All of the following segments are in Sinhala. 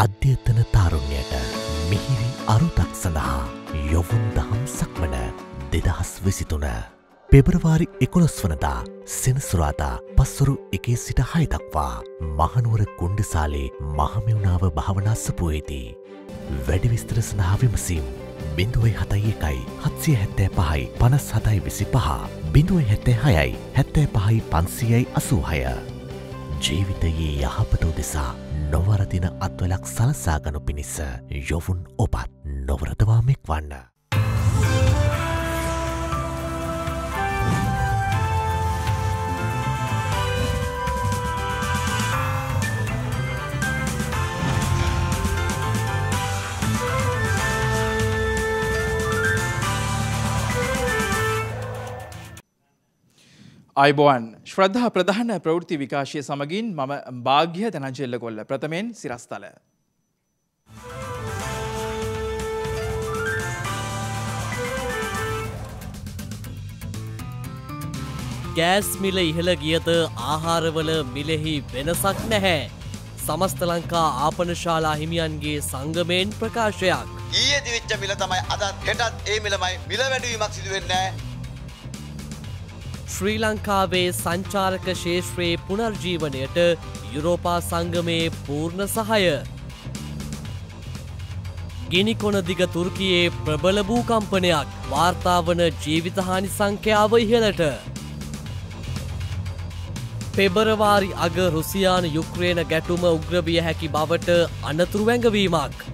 අධ්‍යතන තාරුණ්‍යයට මිහිරි අරුතක් සඳහා යොවුන් දහම් සක්මන දෙදහස් විසිතුන. පෙබරවාරි එකොළොස් වනදා සෙනසුරාදා පස්සුරු එකේ සිට හයදක්වා මහනුවර කුණ්ඩසාලේ මහමිවුණාව භාවනස්සපුයේදී. වැඩිවිස්තර සඳහා විමසීම් බිඳුවයි හතයි එකයි හත්සිය හැත්තෑ පහයි පනස් හතයි විසි පහ බිඳුවයි හැත්තේ හයයි හැත්තෑ පහයි පන්සියයි අසූහය. ජීවිතයේ යහපතෝ දෙසා නොවරදින අත්වලක් සලසාගනු පිණිස යොවුන් ඔබත් නොවරදවාමෙක් වන්න. අයිබෝන් ශ්‍රද්ධා ප්‍රධාන ප්‍රවෘති විකාශය සමගින් මම භාග්‍ය තනජෙල්ල කොල්ල ප්‍රථමයෙන් සිරස්ථල. ගෑස් මිල ඉහළ ගියද ආහාරවල මිලෙහි වෙනසක් නැහැ. සමස්ත ලංකා ආපනශාලා හිමියන්ගේ සංගමයෙන් ප්‍රකාශයක්. ඊයේ දිවිච්ච මිල තමයි අදත් හෙටත් ඒ මිලමයි මිල වැඩුවීමක් සිදුවෙන්නේ නෑ. ශ්‍රී ලංකාවේ සංචාරක ශේෂත්‍රයේ පුනර්ජීවනයට යුරෝපා සංගමයේ පූර්ණ සහය. ගිනිකොන දිග තුර්කයේ ප්‍රබල භූකම්පනයක් වාර්තාාවන ජීවිතහානි සංඛ්‍යාව ඉහලට. පෙබරවාරි අග රුසියාන යුක්්‍රේන ගැටුම උග්‍රවිය හැකි බවට අනතුරු වැඟවීමක්.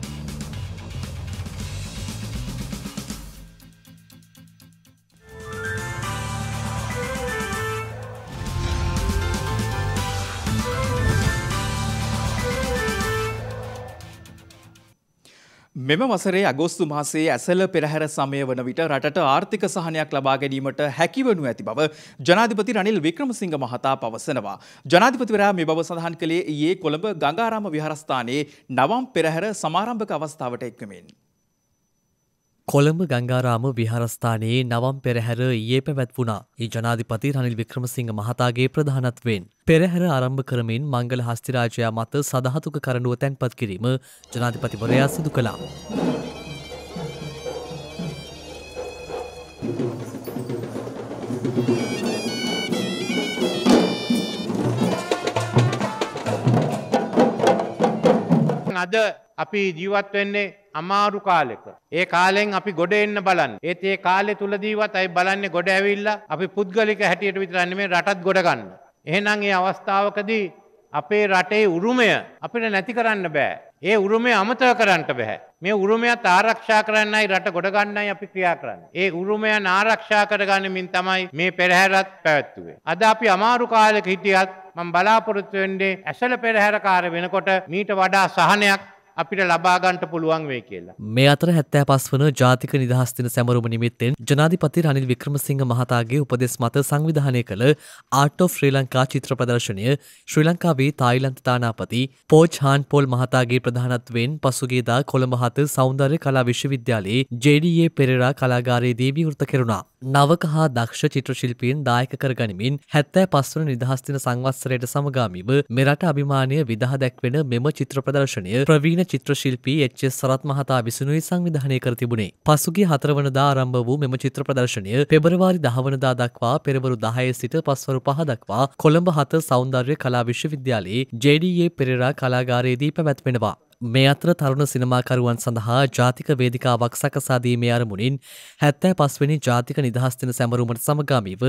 මෙම වසරේ අගෝස්තු මාසේ ඇසල පෙරහැර සමය වන විට රටට ආර්ථික සහනයක් ලබා ගැනීමට හැකිවනු ඇති බව ජනාධිපති රනිල් වික්‍රමසිංහ මහතා පවසනවා. ජනාධිපතිවරයා මේ බව සඳහන් කළේ ඊයේ කොළඹ ගංගාරාම විහාරස්ථානයේ නවම් පෙරහැර සමාරම්භක අවස්ථාවට එක්වමින්. කොළඹ ගංගාරාම විහාරස්ථානයේ නවම් පෙරහැර ඊයේ පැවැත්වුණා. ඒ ජනාධිපති රනිල් වික්‍රමසිංහ මහතාගේ ප්‍රධානත්වයෙන් පෙරහැර ආරම්භ කරමින් මංගල හස්තිරාජයා මත සදහතුක කරඬුව තැන්පත් කිරීම ජනාධිපතිවරයා සිදු කළා. අද අපි ජීවත් වෙන්නේ අමාරු කාලෙක. ඒ කාලෙන් අපි ගොඩ එන්න බලන්න. ඒත් ඒ කාලේ තුලදීවත් අය බලන්නේ ගොඩ ඇවිල්ලා අපි පුද්ගලික හැටියට විතරක් නෙමෙයි රටත් ගොඩ ගන්න. එහෙනම් මේ අවස්ථාවකදී අපේ රටේ උරුමය අපිට නැති කරන්න බෑ. ඒ උරුමය අමතව කරන්නට බැහැ. මේ උරුමයත් ආරක්ෂා කරන්නයි රට ගොඩගන්නයි අපි ක්‍රියා කරන්නේ. ඒ උරුමයන් ආරක්ෂා කරගනිමින් තමයි මේ පෙරහැරත් පැවැත්වුවේ. අද අපි අමාරු කාලෙක හිටියත් මම බලාපොරොත්තු වෙන්නේ ඇසල පෙරහැර කාර්ය වෙනකොට මීට වඩා සහනයක් අපිට ලබාගන්ට පුළුවන් වේ කියලා. මේ අතර හැත්තෑ පස් වන ජාතික නිදහස්තින සැමරුම නිමිත්තෙන් ජනාධිපති රනිල් වික්‍රමසිංහ මහතාගේ උපදෙස් මත සංවිධානය කළ ආටෝ ශ්‍රී ලංකා චිත්‍ර ප්‍රදර්ශනය ශ්‍රී ලංකාවේ තායිලන්ත තානාපති පෝච්හාන් පොල් මහතාගේ ප්‍රධානත්වෙන් පසුගේදා කොළඹහත සෞන්දර්ය කලා විශ්වවිද්‍යාලයේ ජඩයේ පෙරරා කලාගාරයේ දේවී ෘත කෙරුණා. නවක හා දක්ෂ චිත්‍රශිල්පීන් දායක කරගනිමින් හැත්තෑ පස්වන නිදහස්තින සංවස්සරයට සමගාමිව මෙරට අභිමානය විදහ දැක්වෙන මෙම චිත්‍ර ප්‍රදර්ශනය ප්‍රවීණ ප්‍රවීණ චිත්‍රශිල්පී එච් සරත් මහතා විසිනුයි සංවිධානය කර තිබුණේ. පසුගේ හතරවනදා ආරම්භ වූ මෙම චිත්‍ර ප්‍රදර්ශනය පෙබරවාරි දහවනදා දක්වා පෙරවරු දහය සිට පස්වරු පහ දක්වා කොළඹ හත සෞන්දර්ය කලා විශ්වවිද්‍යාලයේ ජඩයේ පෙරරා කලාගාරයේදී පැවැත්වෙනවා. මේ අතර තරුණ සිනමාකරුවන් සඳහා ජාතික වේදිකාවක් සකසාදීමේ අරමුණින් හැත්තෑ පස්වනි ජාතික නිදහස්තින සැමරුමට සමගාමීව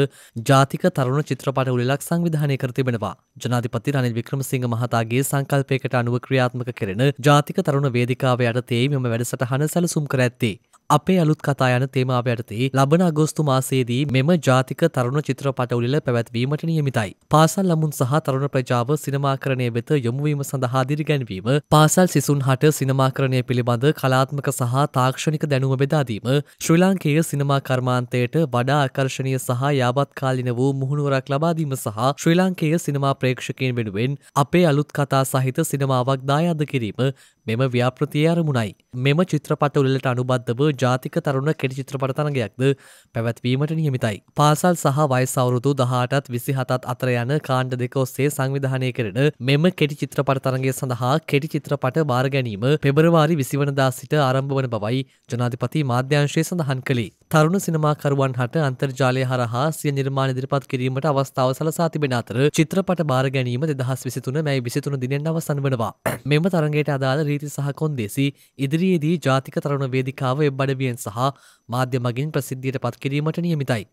ජාතික තරුණ චිත්‍රපට උලක් සංවිධානය කර තිබෙනවා ජනාධිපති රනිල් වික්‍රමසිංහ මහතාගේ සංකල්පයකට අනුව ක්‍රියාත්මක කරන ජාතික තරුණ වේදිකාව යටතේ මෙම වැඩසටහන සැලසුම් කර ඇත්තේ. අපේ අලුත් කතා යන තේමාව යටතේ ලබන අගෝස්තු මාසයේදී මෙම ජාතික තරුණ චිත්‍රපට උලිල පැවැත්වීමට නියමිතයි. පාසල් ළමුන් සහ තරුණ ප්‍රජාව සිනමාකරණය වෙත යොමුවීම සඳහා දිරිගැන්වීම පාසල් සිසුන් හට සිනමාකරණය පිළිබඳ කලාත්මක සහ තාක්ෂණික දැනුම බෙදාදීම ශ්‍රී ලාංකේය සිනමා කර්මාන්තයට වඩා ආකර්ශණය සහ යාබත්කාලින වූ මුහුණුවරක් ලබාදීම සහ ශ්‍රී ලාංකේය සිනමා ප්‍රේක්ෂකයන් වෙනුවෙන් අපේ අලුත් කතා සහිත සිනමාවක් දායාද කිරීම මෙම ව්‍යාපෘතිය අරමුණයි. මෙම චිත්‍රපට උලට අනුබද්ධව ජාතික තරුණ කෙටි චිත්‍රපටතනගයක්ද පැවැත්වීමට නියමිතයි. පාසල් සහ වයිසවරුතු දහටත් විසි හතත් අතර යන කාණ්ඩ දෙක ඔස්සේ සංවිධානය කරන මෙම කෙටි චිත්‍රපටතරගේ සඳහා කෙටි චිත්‍රපට බාර ගැනීම පෙබරවාරි විසිවනදා සිට ආරම්භ වන බවයි ජනාධිපති මාධ්‍යංශය සඳහන් කළේ. තරුණ සිනමාකරුවන් හට අන්තර්ජාලය හරහා සිය නිර්මාණ ඉදිරිපත් කිරීමට අවස්ථාව සලසා තිබෙන අතර චිත්‍රපට බාර ගැනීම දෙදහස් විසිතුන මැයි විසිතුන දිනෙන් අවසන් වනවා. මෙම තරගයට අදාළ ප්‍රීති සහ කොන්දේසි ඉදිරියේදී ජාතික තරුණ වේදිකාව එබ් අඩවියෙන් සහ මාධ්‍ය මගින් ප්‍රසිද්ධියට පත්කිරීමට නියමිතයි.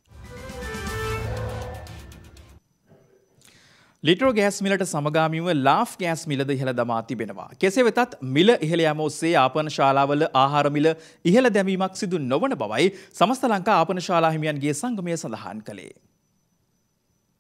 ලිටරෝ ගෑස් මිලට සමගාමිව ලාෆ් ගෑස් මිලද ඉහළ දමා තිබෙනවා. කෙසේ වෙතත් මිල ඉහළ යාම ඔස්සේ ආපන ශාලාවල ආහාර මිල ඉහළ දැමීමක් සිදු නොවන බවයි සමස්ත ලංකා ආපන ශාලා හිමියන්ගේ සංගමය සඳහන් කළේ.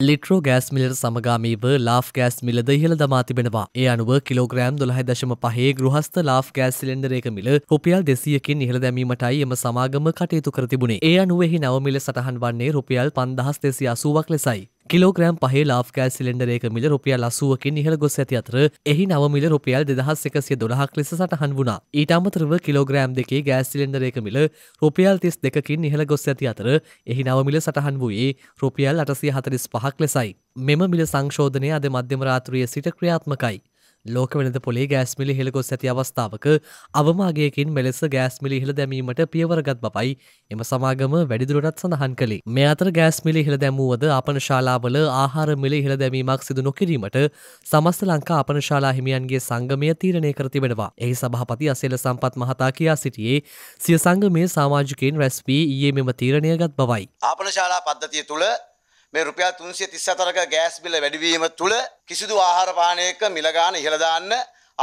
ලිට්‍රෝ ගෑස් මිලට සමගාමීව ලාෆ් ගෑස් මිලද ඉහළ දමා තිබෙනවා. ඒ අනුව කිලෝග්‍රෑම් 12.5 ගෘහස්ත ලාෆ් ගෑස් සිලින්ඩරයක මිල රුපියල් 200කින් ඉහළ දැමීමටයි එම සමාගම කටයුතු කර තිබුණේ. ඒ අනුව එහි නව මිල සටහන් වන්නේ රුපියල් 5280ක් ලෙසයි. කිලෝග්‍රෑම් පහේ ලාෆ්කෑ සිලෙන්ඩරේක මිල රුපියල් අසුවකින් ඉහළ ගොස් ඇති අතර එහි නව මිල රුපියල් දෙදහස් එකසිය දොළහක් ලෙස සටහන් වුණා. ඊට අමතරව කිලෝග්‍රෑම් දෙකේ ගෑස් සිලෙන්ඩරේක මිල රුපියල් තිස් දෙකකින් ඉහළ ගොස් ඇති අතර එහි නව මිල සටහන් වූයේ රුපියල් අටසිය හතලිස් පහක් ලෙසයි. මෙම මිල සංශෝධනය අද මධ්‍යමරාතුරිය සිට ක්‍රියාත්මකයි. ලෝක වෙනද පොලේ ගෑස්මිලි හෙළගොස් ඇති අවස්ථාවක අවමාගයකින් මෙලෙස ගෑස්මිලි හෙළ දැමීමට පියවරගත් බපයි එම සමාගම වැඩිදුරටත් සඳහන් කළේ. මේ අතර ගෑස්මිලි හෙළ දැමූවද ආපනශාලාවල ආහාරමිලි හෙළ දැමීමක් සිදු නොකිරීමට සමස්ත ලංකා අපනශාලා හිමියන්ගේ සංගමය තීරණය කර තිබෙනවා. එහි සභහපති අසේල සම්පත් මහතා කියා සිටියේ සිය සංගමය සාමාජිකයෙන් රැස්වී ඊයේ මෙම තීරණයගත් බවයි. ආපනශාලා පද්ධතිය තුළ මේ රුපියල් 334ක ගෑස් බිල වැඩිවීම තුළ කිසිදු ආහාර පානයක මිල ගාන ඉහළ දාන්න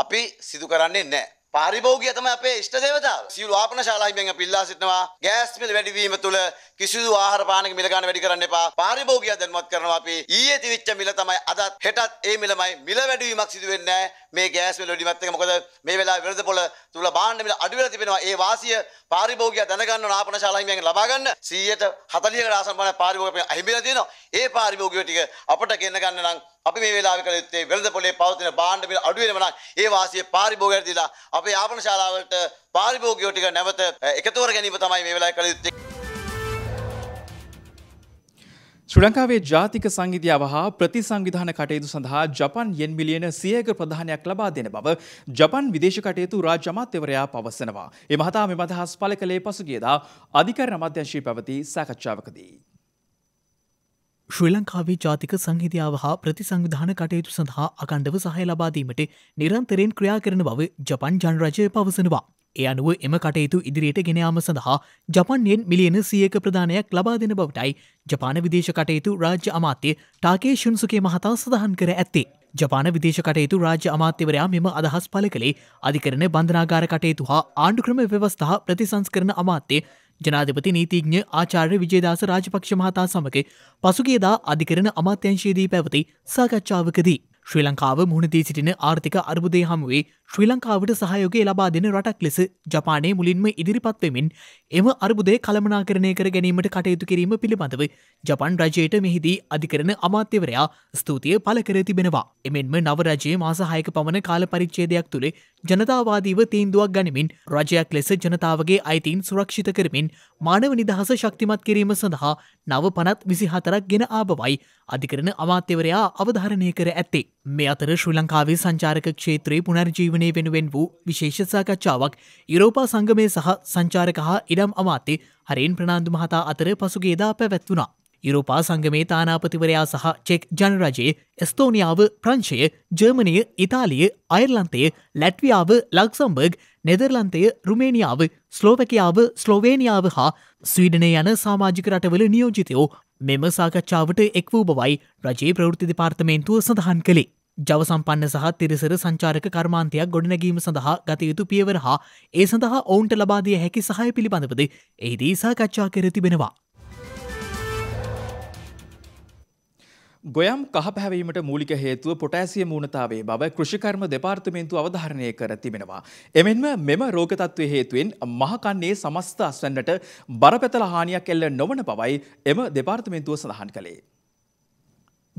අපි සිදු කරන්නේ නැහැ. පාරිභෝගිය තමයි අපේ ඉෂ්ට දේවතාව. සියලු ආපන ශාලාවෙන් අපි ඉල්ලා සිටිනවා ගෑස් මිල වැඩිවීම තුළ කිසිදු ආහාර පානක මිල ගන්න වැඩි කරන්න එපා. පාරිභෝගිය දැනුවත් කරනවා අපි. ඊයේ තිබිච්ච මිල තමයි අදත් හෙටත් ඒ මිලමයි මිල වැඩිවීමක් සිදු වෙන්නේ මේ ගෑස් මිල වැඩිවීමත් එක්ක. මොකද මේ වෙලාවේ වෙළඳ පොළ තුල භාණ්ඩ මිල අඩු වෙලා තිබෙනවා. ඒ වාසිය පාරිභෝගිය දැනගන්න ඕන ආපන ශාලාවෙන් ලබා ගන්න 140කට ආසන්න පාරිභෝගික අහිමිලා තියෙනවා. ඒ පාරිභෝගික ටික අපට ගෙන ගන්න නම් අපි මේ වෙලාවේ කළ යුත්තේ වෙළඳ පොලේ පවතින භාණ්ඩ මිල අඩු වෙනවා නම් ඒ වාසිය පාරිභෝගිකයට දීලා අපේ යාපන ශාලාවලට පාරිභෝගිකයෝ ටික නැවත එකතු කර ගැනීම තමයි මේ වෙලාවේ කළ යුත්තේ ශ්‍රී ලංකාවේ ජාතික සංගීතයව හා ප්‍රතිසංවිධාන කටයුතු සඳහා ජපන් යෙන් මිලියන සියයක ප්‍රධානයක් ලබා දෙන බව ජපන් විදේශ කටයුතු රාජ්‍ය අමාත්‍යවරයා පවසනවා. එම හතා මෙම අදහස් පළ කළේ පසුගියදා අධිකරණ අමාත්‍යංශයේ පැවති සාකච්ඡාවකදී. ශ්‍රී ලංකාවේ ජාතික සංහිධාව හා ප්‍රතිසංවිධාන කටයුතු සඳහා අකණ්ඩව සහය ලබාදීමට නිරන්තරයෙන් ක්‍රියා කරන බව ජපන් ජනරජය පවසනවා. ඒ අනුව එම කටයුතු ඉදිරියට ගෙනයාම සඳහා ජපන්යෙන් මිලියන සියක ප්‍රධානයක් ලබා දෙන බවටයි ජපාන විදේශ කටයුතු රාජ්‍ය අමාත්‍ය ටාකේ ශුන්සුකේ මහතා සඳහන් කර ඇත්තේ. ජපාන විදේශ කටයුතු රාජ්‍ය අමාත්‍යවරයා මෙම අදහස් පල කළේ අධිකරන බන්ධනාගාර කටයුතු හා ආණ්ඩුක්‍රම ව්‍යවස්ථා ප්‍රතිසංස්කරන අමාත්‍යය ජනාධපති නීතිඥ ආචාර්ය විජේදාස රාජපක්ෂ මහතා සමග පසුගේදා අධිකරන අමාත්‍යංශයේදී පැවති සාකච්ඡාවකදී. ශ්‍රී ලංකාව මුහුණදී සිටින ආර්ථික අර්බුදය හමුවේ ශ්‍රී ලංකාවට සහයෝගේ ලබා දෙන රටක් ලෙස ජපානය මුලින්ම ඉදිරිපත්වමින් එම අර්බුදය කළමනාකරණය කර ගැනීමට කටයුතු කිරීම පිළිබඳව ජපන් රජයට මෙහිදී අධිකරන අමාත්‍යවරයා ස්තුතිය පල කර තිබෙනවා. එමෙන්ම නවරජයේ මාසහයක පමණ කාල පරිච්චේදයක් තුළේ ජනතාවාදීව තීන්දුවක් ගනිමින් රජයක් ලෙස ජනතාවගේ අයිතින් සුරක්ෂිත කරමින් මානව නිදහස ශක්තිමත් කිරීම සඳහා නව පනත් විසිහතරක් ගෙන ආබවයි අධිකරන අමාත්‍යවරයා අවධාරණය කර ඇත්තේ. මේ අතර ශ්‍රී ලංකාවේ සංචාරක ක්ෂේත්‍රයේ පුනර්ජීවන නිර්මණය වෙනුවෙන් වූ විශේෂසාකච්ඡාවක් යුරෝපා සංගමය සහ සංචාරක හා ඉඩම් අමාත්‍ය හරෙන් ප්‍රනාාන්දු මහතා අතර පසුගේදා පැවැත්වුණා. යුරෝපා සංගමේ තානාපතිවරයා සහ චෙක් ජනරජයේ ස්තෝනිියාව ප්‍රංශය ජර්මණය ඉතාලිය අයර්ලන්තය ලැට්වියාව ලක්සම්බර්ග නෙදර්ලන්තය රුමේනිියාව ස්ලෝවැකයාව ස්ලෝවේනිියාව හා ස්වීඩනය යන සාමාජික රටවල නියෝජිතයෝ මෙම සාකච්ඡාවට එක් වූ බවයි රජයේ ප්‍රෘති දෙපාර්තමේන්තුව සඳහන් කළේ. ජවසම්පන්න සහ තිරිසර සංචාරක කර්මාන්තයක් ගොඩනැගීම සඳහා ගතයුතු පියවර හා ඒ සඳහා ඔවුන්ට ලබාදිය හැකි සහය පිළිබඳවද එහිදී සාකච්ඡා කර තිබෙනවා. ගොයම් කහපැවීමට මූලික හේතුව පොටෑසිය මූනතාවේ බව කෘෂිකර්ම දෙපාර්තමේන්තු අවධාරණය කර තිබෙනවා. එමෙන්ම මෙම රෝගතත්වය හේතුවෙන් මහකන්නේ සමස්ථ අස්වන්නට බරපැතල හානියක් එල්ල නොවන පවයි එම දෙපාර්තමේන්තුව සඳහන් කළේ.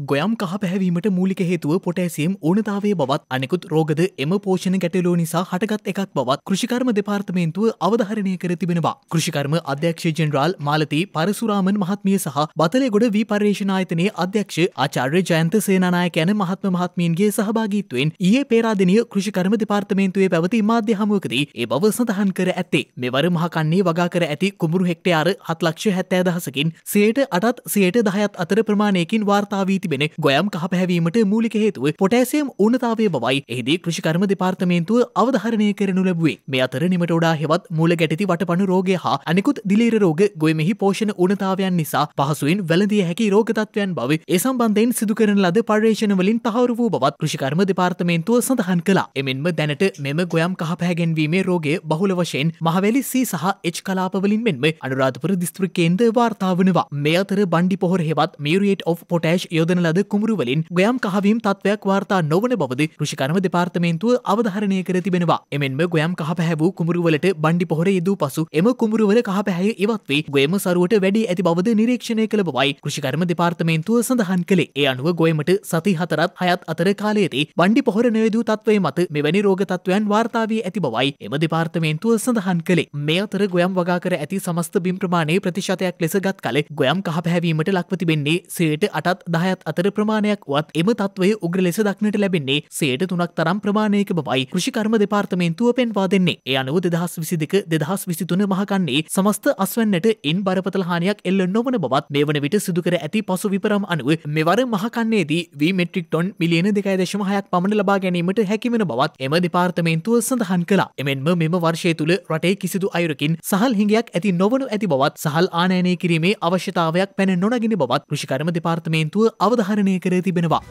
ගොයම් කහ පැහැවීමට මූලික හේතුව පොටෑසියම් ඕනතාවේ බවත් අනෙකුත් රෝගද එම පෝෂණ ගැටලෝ නිසා හටගත් එකක් බවත් කෘෂිකර්ම දෙපාර්තමේන්තුව අවධහරණය කර තිබෙනවා. කෘෂිකර්ම අධ්‍යක්ෂ ජෙනරාල් මාලති පරසුරාමන් මහත්මිය සහ බතලෙගොඩ විපර්යේෂණායතනයේ අධ්‍යක්ෂ ආචාර්ය ජයන්ත සේනානායක යන මහත්ම මහත්මීන්ගේ සහභාගීත්වයෙන් ඊයේ පේරාදෙනිය කෘෂිකර්ම දෙපාර්තමේන්තුවේ පැවති මාධ්‍ය හමුවකදී ඒ බව සඳහන් කර ඇත්තේ. මෙවර මහකන්නේ වගා කර ඇති කුඹුරු හෙක්ටයාර හත් ලක්ෂ හැත්තෑ දහසකින් සයට අටත් සයට දහයත් අතර ප්‍රමාණයකින් වාර්තාාවීති තිබෙන ගොයම් කහ පැහැවීමට මූලික හේතුව පොටෑසියම් ඕනතාවය බවයි එහිදී කෘෂිකර්ම දෙපාර්තමේන්තුව අවධාරණය කරනු ලැබුවේ මේ අතර නිමට වඩා හෙවත් මූල ගැටති වටපනු රෝගය හා අනෙකුත් දිලීර රෝග ගොයමෙහි පෝෂණ ඕනතාවයන් නිසා පහසුවෙන් වැළඳිය හැකි රෝගතත්වයන් බව ඒ සම්බන්ධයෙන් සිදු කරන ලද පර්යේෂණවලින් තහවුරු වූ බවත් කෘෂිකර්ම දෙපාර්තමේන්තුව සඳහන් කළා එමෙන්ම දැනට මෙම ගොයම් කහ පැහැගැන්වීමේ රෝගය බහුල වශයෙන් මහවැලි සී සහ එච් කලාපවලින් මෙන්ම අනුරාධපුර දිස්ත්‍රික්කේන්ද වාර්තාාවනවා මේ අතර බණ්ඩි පොහොර හෙවත් මියරියට of පොටෑශ් යොදන කරන ලද කුමරුවලින් ගොයම් කහවීම් තත්වයක් වාර්තා නොවන බවද ෘෂිකර්ම දෙපාර්තමේන්තුව අවධාරණය කර තිබෙනවා. එමෙන්ම ගොයම් කහ පැහැවූ කුමරුවලට බණ්ඩි පොහොර යෙදූ පසු එම කුමරුවල කහ පැහැය ඉවත් වී ගොයම සරුවට වැඩි ඇති බවද නිරීක්ෂණය කළ බවයි ෘෂිකර්ම දෙපාර්තමේන්තුව සඳහන් කළේ. ඒ අනුව ගොයමට සති හතරත් හයත් අතර කාලයේදී බණ්ඩි පොහොර නොයදූ තත්වය මත මෙවැනි රෝග තත්වයන් වාර්තා වී ඇති බවයි එම දෙපාර්තමේන්තුව සඳහන් කළේ. මේ අතර ගොයම් වගා කර ඇති සමස්ත බිම් ප්‍රමාණයේ ප්‍රතිශතයක් ලෙස ගත් කල ගොයම් කහ පැහැවීමට ලක්ව තිබෙන්නේ සයට අටත් දහයත් අතර ප්‍රමාණයක් වත් එම තත්වය උග්‍ර ලෙස දක්නට ලැබෙන්නේ සයට තුනක් තරම් ප්‍රමාණයක බවයි කෘෂිකර්ම දෙපාර්තමේන්තුව පෙන්වා දෙන්නේ ඒ අනුව දෙදහස් විසි දෙක දෙදහස් විසිතුන මහකන්නේ සමස්ත අස්වන්නට එන් බරපතලහානියක් එල්ල නොවන බවත් මේ වන විට සිදුකර ඇති පසු විපරම් අනුව මෙවර මහකන්නේදී වී මෙට්‍රික් ටොන් මිලියන දෙකයි දශම හයක් පමණ ලබා ගැනීමට හැකිවෙන බවත් එම දෙපාර්තමේන්තුව සඳහන් කලා එමෙන්ම මෙම වර්ෂය තුළ රටේ කිසිදු අයුරකින් සහල් හිඟයක් ඇති නොවනු ඇති බවත් සහල් ආනයනය කිරීමේ අවශ්‍යතාවයක් පැන නොනගෙන බවත් කෘෂිකර්ම දෙපාර්තමේන්තුව අවධහරණය කර තිබෙනවා.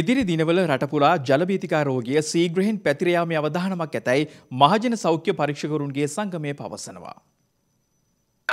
ඉදිරි දිනවල රටපුරා ජලබීතිකාරෝගිය සීග්‍රහෙන් පැතිරයාම අවධානමක් ඇතැයි මහජන සෞඛ්‍ය පරීක්ෂකරුන්ගේ සංගමය පවසනවා.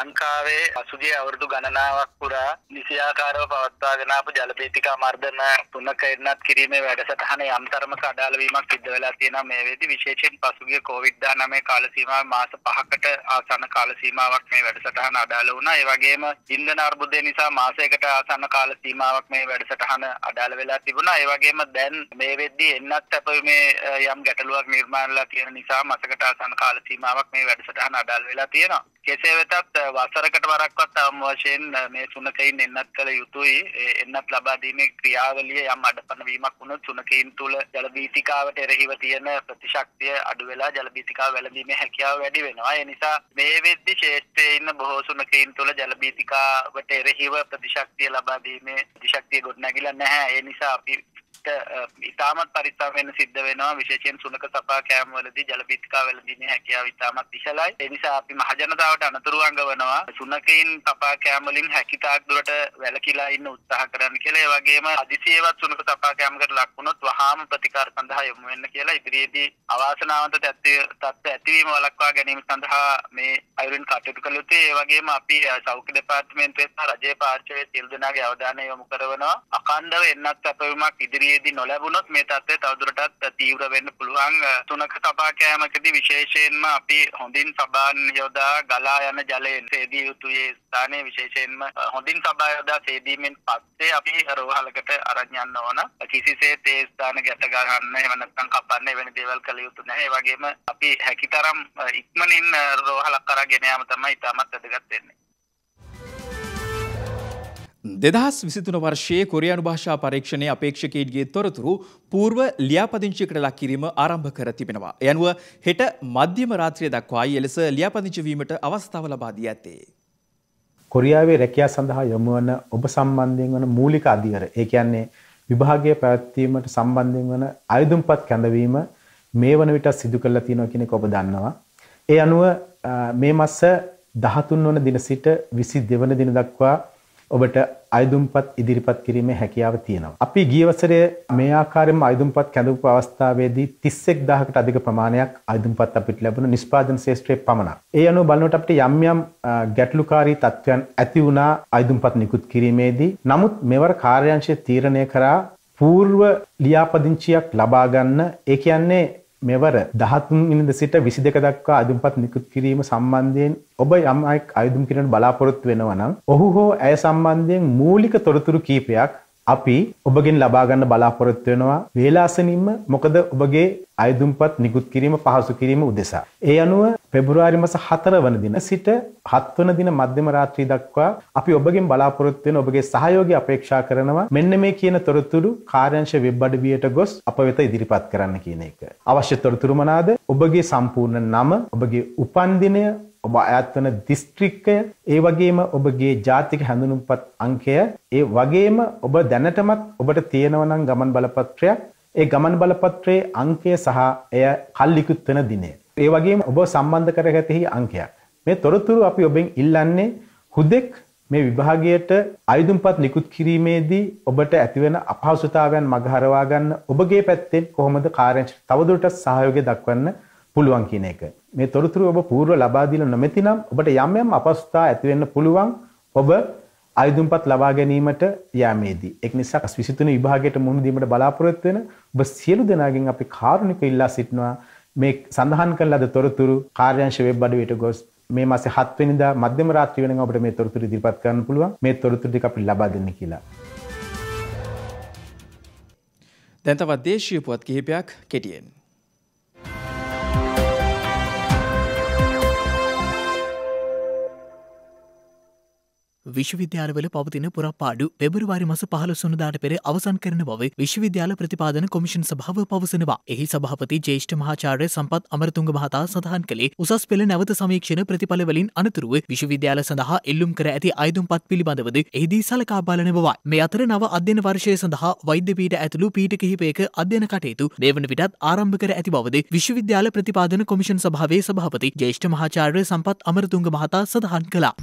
ලංකාවේ පසුගිය අවුරුදු ගණනාවක් පුරා නිසියාකාරව පවත්වාගෙන ආපු ජලපීඨිකා මර්ධන තුනක එන්නත් කිරීමේ වැඩසටහන යම් තරමක අඩාල වීමක් සිද්ධ වෙලා තියෙනවා මේ වෙද්දී විශේෂයෙන් පසුගිය COVID-19 කාල සීමාව මාස 5කට ආසන්න කාල සීමාවක් මේ වැඩසටහන අඩාල වුණා. ඒ වගේම ඉන්ධන අර්බුදය නිසා මාසයකට ආසන්න කාල සීමාවක් මේ වැඩසටහන අඩාල වෙලා තිබුණා. ඒ වගේම දැන් මේ වෙද්දී එන්නත් අප මේ යම් ගැටලුවක් නිර්මාණලා තියෙන නිසා මාසකට ආසන්න කාල සීමාවක් මේ වැඩසටහන අඩාල වෙලා තියෙනවා. කෙසේ වෙතත් වසරකට වරක්වත් අම් වශයෙන් මේ සුනකයින් එන්නත් කළ යුතුයි. එන්නත් ලබා දීමේ ක්‍රියාවලිය යම් අඩපණ වීමක් වුණොත් සුනකයින් තුල ජල බීතිකාවට එරෙහිව තියෙන ප්‍රතිශක්තිය අඩු වෙලා ජල බීතිකාව වැළඳීමේ හැකියාව වැඩි වෙනවා. ඒ නිසා මේ වෙද්දි ශේෂ්ත්‍රයේ ඉන්න බොහෝ සුනකයින් තුල ජල බීතිකාවට එරෙහිව ප්‍රතිශක්තිය ලබා දීමේ ප්‍රතිශක්තිය ගොඩනැගිලා නැහැ. ඒ නිසා අපි අපිට ඉතාමත් පරිස්සම් වෙන්න සිද්ධ වෙනවා විශේෂයෙන් සුනක සභා කෑමවලදී ජල පිටිකාවල දිනේ හැකියාව ඉතාමත් විශාලයි ඒ නිසා අපි මහජනතාවට අනතුරු අඟවනවා සුනකයින් සභා කෑම වලින් හැකියතාක් දුරට වැළකීලා ඉන්න උත්සාහ කරන්න කියලා ඒ වගේම අදිසියවත් සුනක සභා කෑමකට ලක් වුණොත් වහාම ප්‍රතිකාර සඳහා යොමු වෙන්න කියලා ඉදිරියේදී අවාසනාවන්ත තත්ත්ව ඇතිවීම වළක්වා ගැනීම සඳහා මේ අයුරින් කටයුතු කළ යුතුයි ඒ වගේම අපි සෞඛ්‍ය දෙපාර්තමේන්තුවේ සහ රජයේ පාර්ශවයේ සියලු දෙනාගේ අවධානය යොමු කරනවා අඛණ්ඩව එන්නත් අපවිමක් ඉදිරියේ අවධියේදී නොලැබුණොත් මේ තත්ත්වය තවදුරටත් තීව්‍ර වෙන්න පුළුවන් තුනක සභා කෑමකදී විශේෂයෙන්ම අපි හොඳින් සබාන් යොදා ගලා යන ජලය සේදී යුතුයේ ස්ථානයේ විශේෂයෙන්ම හොඳින් සබා යොදා සේදීමෙන් පස්සේ අපි රෝහලකට අරන් යන්න ඕන කිසිසේත් ඒ ස්ථාන ගැට ගන්න එහෙම නැත්නම් කපන්න එවැනි දේවල් කළ යුතු නැහැ ඒ වගේම අපි හැකිතරම් ඉක්මනින් රෝහලක් කරගෙන යාම තමයි ඉතාමත් වැදගත් වෙන්නේ දෙදහස් විසිතුන වර්ෂයේ කොරියනු භාෂා පරීක්ෂණය අපේක්ෂකීන්ගේ තොරතුරු පූර්ව ලියාපදිංචිකට ලක් කිරීම ආරම්භ කර තිබෙනවා. යනුව හෙට මධ්‍යම රාත්‍රිය දක්වායි එලෙස ලියාපදිංචිවීමට අවස්ථාව ලබා දී ඇත්තේ. කොරියාවේ රැකියා සඳහා යොමු වන ඔබ සම්බන්ධයෙන් වන මූලික අධිකර ඒ කියන්නේ විභාගය පැවැත්වීමට සම්බන්ධයෙන් වන අයදුම්පත් කැඳවීම මේ වන විට සිදු කරලා තියෙනවා කියන එක ඔබ දන්නවා. ඒ අනුව මේ මස 13 වන දින සිට 22 වන දින දක්වා ඔබට අයදුම්පත් ඉදිරිපත් කිරීමේ හැකියාව තියෙනවා. අපි ගිය වසරේ මේ ආකාරයෙන්ම අයදුම්පත් කැඳවපු අවස්ථාවේදී 31000කට අධික ප්‍රමාණයක් අයදුම්පත් අපිට ලැබුණ නිෂ්පාදන ශාස්ත්‍රයේ පමණක්. ඒ අනුව බලනකොට අපිට යම් යම් ගැටලුකාරී තත්ත්වයන් ඇති වුණා අයදුම්පත් නිකුත් කිරීමේදී. නමුත් මෙවර කාර්යාංශය තීරණය කරා పూర్ව ලියාපදිංචියක් ලබා ගන්න. ඒ කියන්නේ මෙවර දහත්නිද සිට විසි දෙක දක්වා අදුම්පත් නිකුත් කිරීම සම්බන්ධයෙන් ඔබ යම්යි අයුදුම් කිරට බලාපොරොත් වෙනවනම් ඔහු හෝ ඇය සම්බන්ධයෙන් මූලික තොරතුරු කීපයක් අපි ඔබගෙන් ලබාගන්න බලාපොරොත්තු වෙනවා වේලාසනින්ම මොකද ඔබගේ අයදුම්පත් නිකුත් කිරීම පහසු කිරීම උදෙසා. ඒ අනුව පෙබරවාරි මස 4 වන දින සිට 7 වන දින මධ්‍යම රාත්‍රී දක්වා අපි ඔබගෙන් බලාපොරොත්තු වෙන ඔබගේ සහයෝගය අපේක්ෂා කරනවා මෙන්න මේ කියන තොරතුරු කාර්යංශ වෙබ් අඩවියට ගොස් අප වෙත ඉදිරිපත් කරන්න කියන එක. අවශ්‍ය තොරතුරු මොනවාද? ඔබගේ සම්පූර්ණ නම, ඔබගේ උපන් දිනය, ඔබ අයත් වන දිස්ත්‍රික්කය ඒ වගේම ඔබගේ ජාතික හැඳුනුම්පත් අංකය ඒ වගේම ඔබ දැනටමත් ඔබට තියෙනවා නම් ගමන් බලපත්‍රයක් ඒ ගමන් බලපත්‍රයේ අංකය සහ එය කල්ලිකුත් වෙන දිනය ඒ වගේම ඔබ සම්බන්ධ කරගැතෙහි අංකයක් මේ තොරතුරු අපි ඔබෙන් ඉල්ලන්නේ හුදෙක් මේ විභාගයට අයදුම්පත් නිකුත් කිරීමේදී ඔබට ඇතිවන අපහසුතාවයන් මගහරවා ගන්න ඔබගේ පැත්තෙන් කොහොමද කාර්යයන් තවදුරටත් සහයෝගය දක්වන්න පුළුවන් කියන එක. මේ තොරතුරු ඔබ පූර්ව ලබා දීලා නොමැතිනම් ඔබට යම් යම් අපස්ථා ඇති වෙන්න පුළුවන් ඔබ ආයුධම්පත් ලබා ගැනීමට යාමේදී. ඒක නිසා 23 විභාගයට මුහුණ දීමට බලාපොරොත්තු වෙන ඔබ සියලු දෙනාගෙන් අපි කාරුණිකව ඉල්ලා සිටිනවා මේ සඳහන් කළ ලද තොරතුරු කාර්යාංශ වෙබ් අඩවියට ගොස් මේ මාසේ 7 වෙනිදා මධ්‍යම රාත්‍රිය වෙනකම් අපිට මේ තොරතුරු ඉදිරිපත් කරන්න පුළුවන් මේ තොරතුරු ටික අපිට ලබා දෙන්න කියලා. දැන් තවත් දේශීය පුවත් කිහිපයක් කෙටියෙන් විශ්වවිද්‍යාලවල පවතින පුරප්පාඩු පෙබරවාරි මස පහලසුනදාට පෙර අවසන් කරන බව විශ්වවිද්‍යාල ප්‍රතිපාදන කොමිෂන් සභාව පවසනවා. එහි සභාපති ජේෂ්ඨ මහාචාර්ය සම්පත් අමරතුංග මහතා සඳහන් කළේ උසස් පෙළ නැවත සමීක්ෂණ ප්‍රතිඵලවලින් අනතුරුව විශ්වවිද්‍යාල සඳහා එල්ලුම් කර ඇති අයදුම්පත් පිළිබඳවද එහිදී සලකා බලන බවයි. මේ අතර නව අධ්‍යන වර්ෂය සඳහා වෛද්‍යපීට ඇතුළු පීට කිහිපයක අධ්‍යන කටයුතු දේවන පිටත් ආරම්භ කර ඇති බවද විශ්වවිද්‍යාල ප්‍රතිපාදන කොමිෂන් සභාවේ සභාපති ජේෂ්ඨ මහාචාර්ය සම්පත් අමරතුංග මහතා සඳහන් කළා.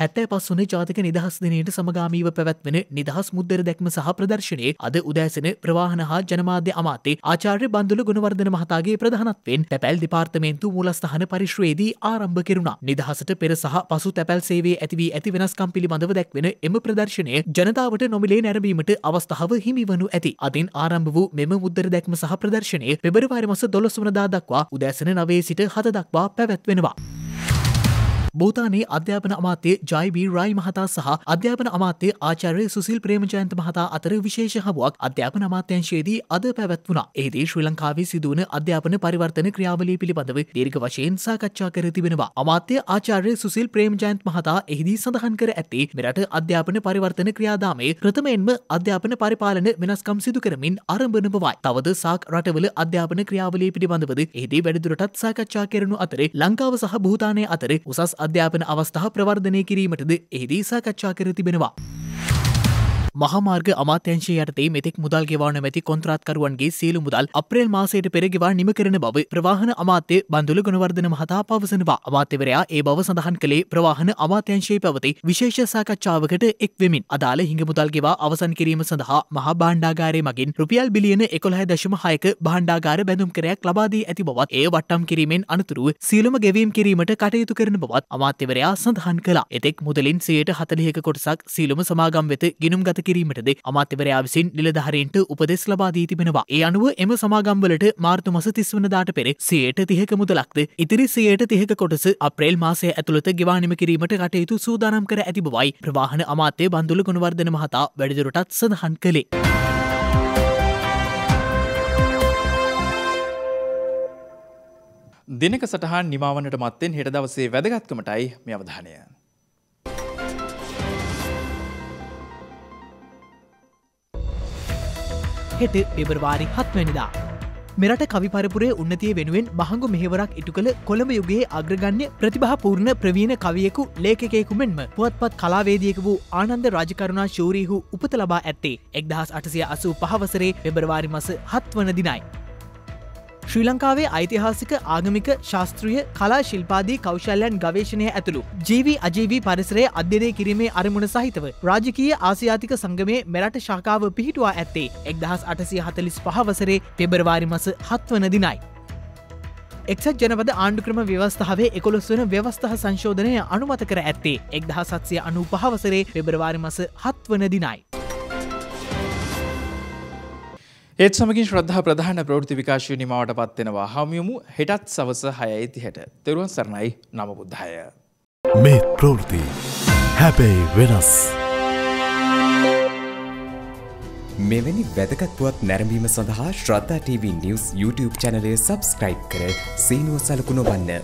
හැත්තෑ පස්සුන ජාතික නිදහස් දිනයට සමගාමීව පැවැත්වෙන නිදහස් මුද්දර දැක්ම සහ ප්‍රදර්ශනයේ අද උදෑසන ප්‍රවාහන හා ජනමාධ්‍ය අමාතේ ආචාර්ය බන්ඳුල ගුණවර්ධන මහතාගේ ප්‍රධානත්වෙන් තැපැල් දෙපාර්තමේන්තු මූලස්ථාන පරිශ්වයේදී ආරම්භ කෙරුණා. නිදහසට පෙර සහ පසු තැපැල් සේවේ ඇතිවී ඇති වෙනස්කම් පිළිබඳව දැක්වෙන එම ප්‍රදර්ශනය ජනතාවට නොමිලේ නැරඹීමට අවස්ථාව හිමිවනු ඇති. අදින් ආරම්භ වූ මෙම මුද්දර දැක්ම සහ ප්‍රදර්ශනයේ පෙබරවාරි මස දොළොස්වනදා දක්වා උදෑසන නවේ සිට හත දක්වා පැවැත්වෙනවා. බෝතානේ අධ්‍යාපන අමාත්‍ය ජයිබී රයි මහතා සහ අධ්‍යාපන අමාත්‍ය ආචාර්ය සුසිල් ප්‍රේමජයන්ත මහතා අතර විශේෂ හමුවක් අධ්‍යාපන අමාත්‍යංශයේදී අද පැවැත්වුණා. එහිදී ශ්‍රී ලංකාවේ සිදුවන අධ්‍යාපන පරිවර්තන ක්‍රියාවලිය පිළිබඳව දීර්ඝ වශයෙන් සාකච්ඡා කර තිබෙනවා. අමාත්‍ය ආචාර්ය සුසිල් ප්‍රේමජයන්ත මහතා එහිදී සඳහන් කර ඇත්තේ මෙරට අධ්‍යාපන පරිවර්තන ක්‍රියාදාමේ ප්‍රථමයෙන්ම අධ්‍යාපන පරිපාලන වෙනස්කම් සිදු කරමින් ආරම්භන බවයි. තවද සාක් රටවල අධ්‍යාපන ක්‍රියාවලිය පිළිබඳවද එහිදී වැඩිදුරටත් සාකච්ඡා කරනු අතරේ ලංකාව සහ භූතානය අතර උසස් අධ්‍යාපන අවස්ථා ප්‍රවර්ධනය කිරීමටද එහිදී සාකච්ඡා කර තිබෙනවා. මහමාර්ග අමාත්‍යංශය යටතේ මෙතෙක් මුදල් ගෙවා නොමැති කොන්ත්‍රාත්කරුවන්ගේ සියලු මුදල් අප්‍රේල් මාසයට පෙර ගෙවා නිම කරන බව ප්‍රවාහන අමාත්‍ය බන්දුල ගුණවර්ධන මහතා පවසනවා. අමාත්‍යවරයා ඒ බව සඳහන් කළේ ප්‍රවාහන අමාත්‍යංශයේ පැවති විශේෂ සාකච්ඡාවකට එක් වෙමින් අදාළ හිඟ මුදල් ගෙවා අවසන් කිරීම සඳහා මහා භාණ්ඩාගාරය මගින් රුපියල් බිලියන එකොළහ දශම හයක භාණ්ඩාගාර බැඳුම් කරයක් ලබා දී ඇති බවත් එය වට්ටම් කිරීමෙන් අනතුරුව සියලුම ගෙවීම් කිරීමට කටයුතු කරන බවත් අමාත්‍යවරයා සඳහන් කළා. එතෙක් මුදලින් සියයට හතලිහක කොටසක් සියලුම සමාගම් වෙත ගිනුම් ගත කිරීමටද අමාත්‍යවරයා විසින් නිලධහරෙන්ට උපදෙස් ලබාදී තිබෙනවා. ඒ අනුව එම සමාගම්වලට මාර්තු මස තිස්වනදාට පෙර සයට තිහක මුදලක්ද ඉතිරි සයට තිහක කොටස අප්‍රේල් මාසය ඇතුළත ගෙවානිම කිරීමට කටයුතු සූදානම් කර ඇති බවයි ප්‍රවාහන අමාත්‍ය බන්ඳුල ගුණවර්ධන මහතා වැඩදුරටත් සඳහන් කළේ. දිනක සටහන් නිමාවනට මත්තෙන් හෙට දවසේ වැදගත්කමටයි මේ අවධානය. හෙට පෙබරවාරි හත්වැනිදා. මෙරට කවිපරපුරේ උන්නතිය වෙනුවෙන් බහංගු මෙහෙවරක් ඉටු කළ කොළඹ යුගේ අග්‍රගන්‍ය ප්‍රතිභාපූර්ණ ප්‍රවීණ කවියෙකු ලේකෙකු මෙන්ම පුවත්පත් කලාවේදියක වූ ආනන්ද රාජකරුණා ශූරීහු උපත ලබා ඇත්තේ එක්දහස් අටසිය අසූ පහවසරේ පෙබරවාරි මස හත්වන දිනයි. ශ්‍රී ලංකාවේ ඓතිහාසික ආගමික ශාස්ත්‍රීය කලා ශිල්පාදී කෞශල්‍යයන් ගවේශණය ඇතුළු ජීවී අජීවී පරිසරය අධ්‍යනය කිරීමේ අරමුණ සහිතව රාජකීය ආසියාතික සංගමේ මෙරට ශාකාව පිහිටුවා ඇත්තේ එක්දහස් අටසිය හතලිස් පහවසරේ පෙබරවාරි මස හත්වන දිනයි. එක්සත් ජනපද ආණ්ඩුක්‍රම ව්‍යවස්ථාවේ එකොළොස් වන ව්‍යවස්ථහ සංශෝධනය අනුමත කර ඇත්තේ එක්දහ සත්සය අනු පහවසරේ පෙබරවාරි මස හත්වන දිනයි. ඒත් සමගින් ශ්‍රද්ධා ප්‍රධාන ප්‍රෘති විකාශය නිමාවට පත්වෙනවා හමියමු හෙටත් සවස හයයි තිහට තෙරුවන් සරණයි නමබුද්ධය. මේ ප්‍රෘති හැබැයි වෙනස්. මෙවැනි වැදකත්වත් නැරඹීම සඳහා ශ්‍රද්ධා TV නිවස් YouTube චැනලය සබස්ක්‍රයිබ් කර සීනුව සලකුණ වන්න.